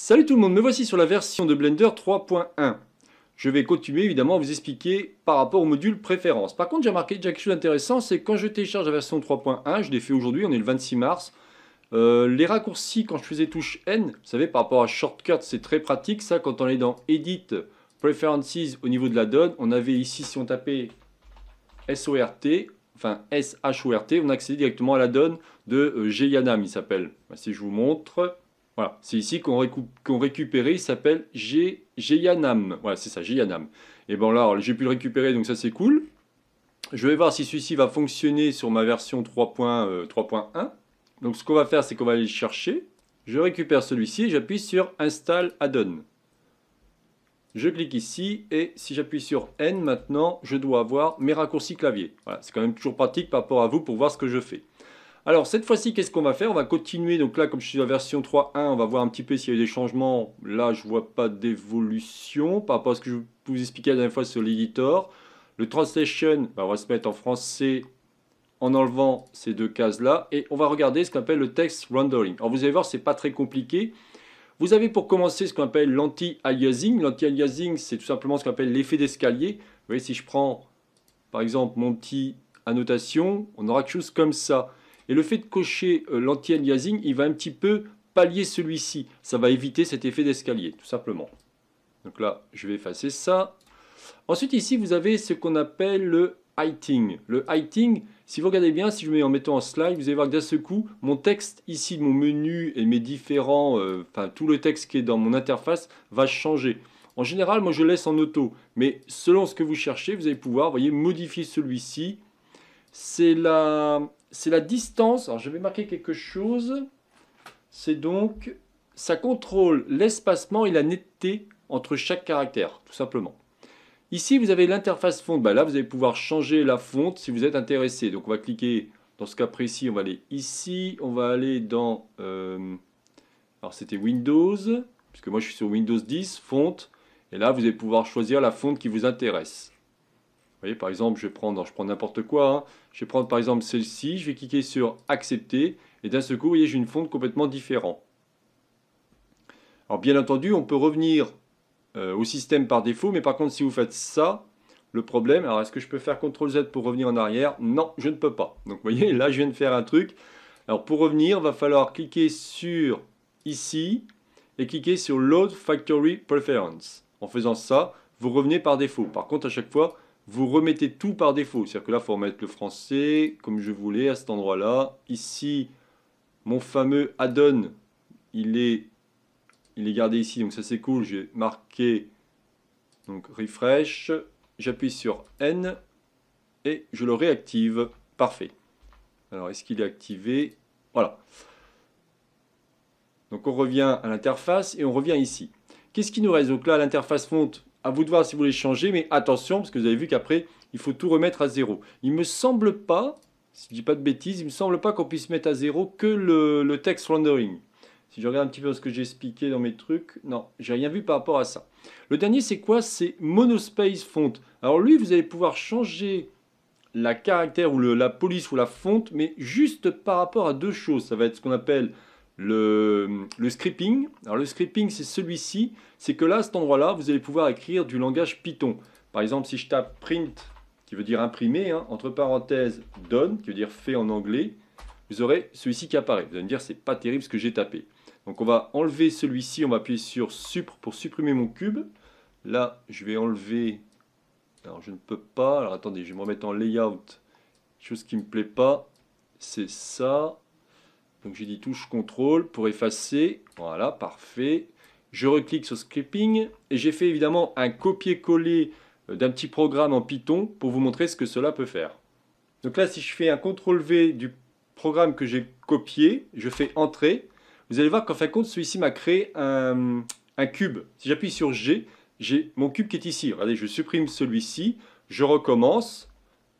Salut tout le monde, me voici sur la version de Blender 3.1. Je vais continuer évidemment à vous expliquer par rapport au module préférences. Par contre, j'ai remarqué quelque chose d'intéressant, c'est quand je télécharge la version 3.1, je l'ai fait aujourd'hui, on est le 26 mars, euh, les raccourcis quand je faisais touche N, vous savez par rapport à shortcut, c'est très pratique ça, quand on est dans Edit, Preferences au niveau de la donne, on avait ici si on tapait SORT, enfin t on accédait directement à la donne de euh, Gyanam, il s'appelle. Si je vous montre, voilà, c'est ici qu'on récupère. récupérait, il s'appelle Geyanam. Voilà, c'est ça, Geyanam. Et bon là, j'ai pu le récupérer, donc ça c'est cool. Je vais voir si celui-ci va fonctionner sur ma version 3.1. Euh, donc ce qu'on va faire, c'est qu'on va aller le chercher. Je récupère celui-ci, j'appuie sur Install Add-on. Je clique ici et si j'appuie sur N maintenant, je dois avoir mes raccourcis clavier. Voilà, c'est quand même toujours pratique par rapport à vous pour voir ce que je fais. Alors cette fois-ci, qu'est-ce qu'on va faire On va continuer, donc là comme je suis la version 3.1, on va voir un petit peu s'il y a eu des changements. Là je ne vois pas d'évolution par rapport à ce que je vous expliquais la dernière fois sur l'éditeur. Le translation, bah, on va se mettre en français en enlevant ces deux cases-là. Et on va regarder ce qu'on appelle le text rendering. Alors vous allez voir, ce n'est pas très compliqué. Vous avez pour commencer ce qu'on appelle l'anti-aliasing. L'anti-aliasing, c'est tout simplement ce qu'on appelle l'effet d'escalier. Vous voyez, si je prends par exemple mon petit annotation, on aura quelque chose comme ça. Et le fait de cocher euh, l'anti-aliasing, il va un petit peu pallier celui-ci. Ça va éviter cet effet d'escalier, tout simplement. Donc là, je vais effacer ça. Ensuite, ici, vous avez ce qu'on appelle le heighting. Le heighting, si vous regardez bien, si je mets en mettant en slide, vous allez voir que d'un seul coup, mon texte ici, mon menu et mes différents, euh, enfin tout le texte qui est dans mon interface va changer. En général, moi je laisse en auto, mais selon ce que vous cherchez, vous allez pouvoir, vous voyez, modifier celui-ci. C'est la, c'est la distance. Alors je vais marquer quelque chose. C'est donc, ça contrôle l'espacement et la netteté entre chaque caractère, tout simplement. Ici, vous avez l'interface fonte. Ben là, vous allez pouvoir changer la fonte si vous êtes intéressé. Donc, on va cliquer dans ce cas précis. On va aller ici. On va aller dans... Euh, alors, c'était Windows. Puisque moi, je suis sur Windows 10, fonte. Et là, vous allez pouvoir choisir la fonte qui vous intéresse. Vous voyez, par exemple, je vais prendre, je prends n'importe quoi. Hein. Je vais prendre par exemple celle-ci, je vais cliquer sur accepter et d'un seul coup, vous voyez, j'ai une fonte complètement différente. Alors bien entendu, on peut revenir euh, au système par défaut, mais par contre, si vous faites ça, le problème, alors est-ce que je peux faire CTRL Z pour revenir en arrière Non, je ne peux pas. Donc vous voyez, là, je viens de faire un truc. Alors pour revenir, il va falloir cliquer sur ici et cliquer sur Load Factory Preference. En faisant ça, vous revenez par défaut. Par contre, à chaque fois, vous remettez tout par défaut. C'est-à-dire que là, il faut remettre le français comme je voulais à cet endroit-là. Ici, mon fameux add-on, il est, il est gardé ici, donc ça c'est cool. J'ai marqué donc refresh, j'appuie sur N et je le réactive. Parfait. Alors, est-ce qu'il est activé Voilà. Donc on revient à l'interface et on revient ici. Qu'est-ce qui nous reste Donc là, l'interface fonte, à vous de voir si vous voulez changer, mais attention, parce que vous avez vu qu'après, il faut tout remettre à zéro. Il me semble pas, si je dis pas de bêtises, il me semble pas qu'on puisse mettre à zéro que le, texte text rendering. Si je regarde un petit peu ce que j'ai expliqué dans mes trucs, non, j'ai rien vu par rapport à ça. Le dernier, c'est quoi C'est Monospace Font. Alors lui, vous allez pouvoir changer la caractère ou la police ou la fonte, mais juste par rapport à deux choses. Ça va être ce qu'on appelle le, le scripting, alors le scripting c'est celui-ci, c'est que là, à cet endroit-là, vous allez pouvoir écrire du langage Python. Par exemple, si je tape print, qui veut dire imprimer, hein, entre parenthèses done, qui veut dire fait en anglais, vous aurez celui-ci qui apparaît. Vous allez me dire, c'est pas terrible ce que j'ai tapé. Donc on va enlever celui-ci, on va appuyer sur supr pour supprimer mon cube. Là, je vais enlever... Alors je ne peux pas, alors attendez, je vais me remettre en layout. Chose qui ne me plaît pas, c'est ça. Donc j'ai dit touche contrôle pour effacer. Voilà, parfait. Je reclique sur scripting et j'ai fait évidemment un copier-coller euh, d'un petit programme en Python pour vous montrer ce que cela peut faire. Donc là, si je fais un CTRL-V du programme que j'ai copié, je fais entrée. vous allez voir qu'en fin de compte, celui-ci m'a créé un, un, cube. Si j'appuie sur G, j'ai mon cube qui est ici. Regardez, je supprime celui-ci, je recommence,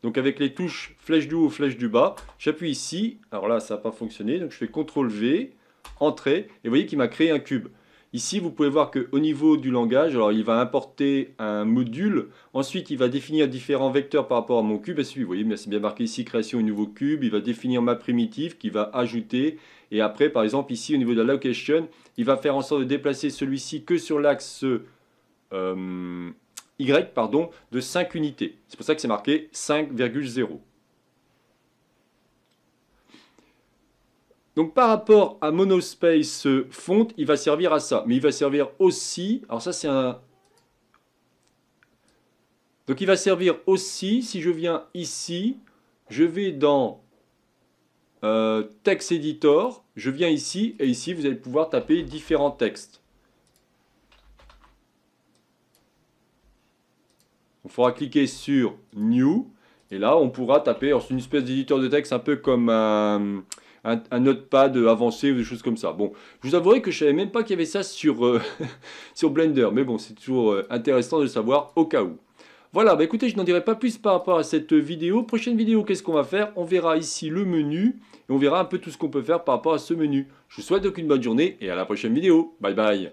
donc avec les touches flèche du haut, flèche du bas, j'appuie ici. Alors là, ça n'a pas fonctionné. Donc je fais CTRL V, Entrée. Et vous voyez qu'il m'a créé un cube. Ici, vous pouvez voir qu'au niveau du langage, alors il va importer un module. Ensuite, il va définir différents vecteurs par rapport à mon cube. Et vous voyez, c'est bien marqué ici, création du nouveau cube. Il va définir ma primitive qui va ajouter. Et après, par exemple, ici, au niveau de la location, il va faire en sorte de déplacer celui-ci que sur l'axe... Euh, y pardon, de 5 unités. C'est pour ça que c'est marqué 5,0. Donc par rapport à Monospace euh, Font, il va servir à ça. Mais il va servir aussi... Alors ça, c'est un... Donc il va servir aussi, si je viens ici, je vais dans texte euh, Text Editor, je viens ici, et ici, vous allez pouvoir taper différents textes. Il faudra cliquer sur New. Et là, on pourra taper c'est une espèce d'éditeur de texte un peu comme un, un, notepad avancé ou des choses comme ça. Bon, je vous avouerai que je ne savais même pas qu'il y avait ça sur, euh, sur Blender. Mais bon, c'est toujours euh, intéressant de savoir au cas où. Voilà, ben écoutez, je n'en dirai pas plus par rapport à cette vidéo. Prochaine vidéo, qu'est-ce qu'on va faire On verra ici le menu et on verra un peu tout ce qu'on peut faire par rapport à ce menu. Je vous souhaite donc une bonne journée et à la prochaine vidéo. Bye bye